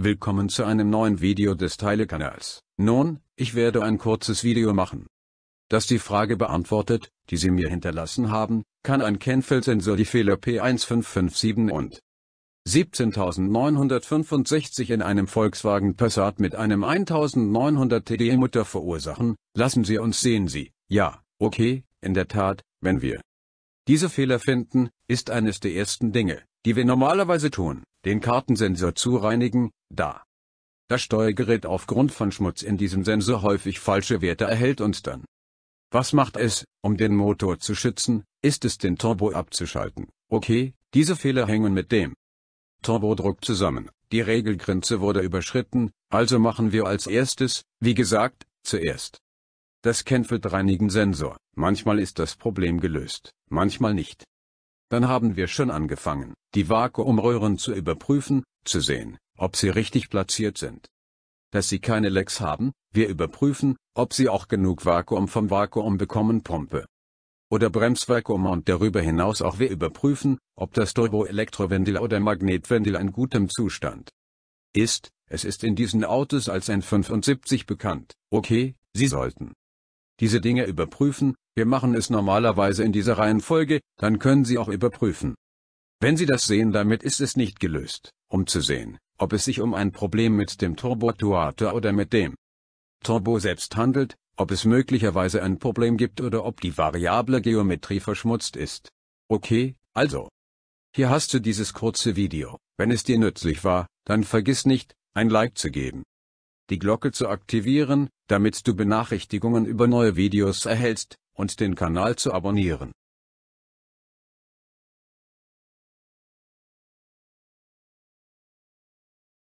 Willkommen zu einem neuen Video des Telekanals. Nun, ich werde ein kurzes Video machen. Das die Frage beantwortet, die Sie mir hinterlassen haben, kann ein Kenfeld-Sensor die Fehler P1557 und 17.965 in einem Volkswagen Passat mit einem 1900 tde mutter verursachen, lassen Sie uns sehen Sie, ja, okay, in der Tat, wenn wir diese Fehler finden, ist eines der ersten Dinge, die wir normalerweise tun, den Kartensensor zu reinigen, da. Das Steuergerät aufgrund von Schmutz in diesem Sensor häufig falsche Werte erhält und dann. Was macht es, um den Motor zu schützen, ist es den Turbo abzuschalten. Okay, diese Fehler hängen mit dem Turbodruck zusammen. Die Regelgrenze wurde überschritten, also machen wir als erstes, wie gesagt, zuerst. Das Kenfeld reinigen Sensor. Manchmal ist das Problem gelöst, manchmal nicht. Dann haben wir schon angefangen, die Vakuumröhren zu überprüfen, zu sehen, ob sie richtig platziert sind. Dass sie keine Lecks haben, wir überprüfen, ob sie auch genug Vakuum vom Vakuum bekommen Pumpe oder Bremsvakuum und darüber hinaus auch wir überprüfen, ob das Turboelektroventil oder Magnetventil in gutem Zustand ist. Es ist in diesen Autos als n 75 bekannt. Okay, Sie sollten diese Dinge überprüfen, wir machen es normalerweise in dieser Reihenfolge, dann können Sie auch überprüfen. Wenn Sie das sehen, damit ist es nicht gelöst, um zu sehen, ob es sich um ein Problem mit dem Turboaktuator oder mit dem Turbo selbst handelt, ob es möglicherweise ein Problem gibt oder ob die variable Geometrie verschmutzt ist. Okay, also. Hier hast du dieses kurze Video, wenn es dir nützlich war, dann vergiss nicht, ein Like zu geben. Die Glocke zu aktivieren, damit du Benachrichtigungen über neue Videos erhältst, und den Kanal zu abonnieren.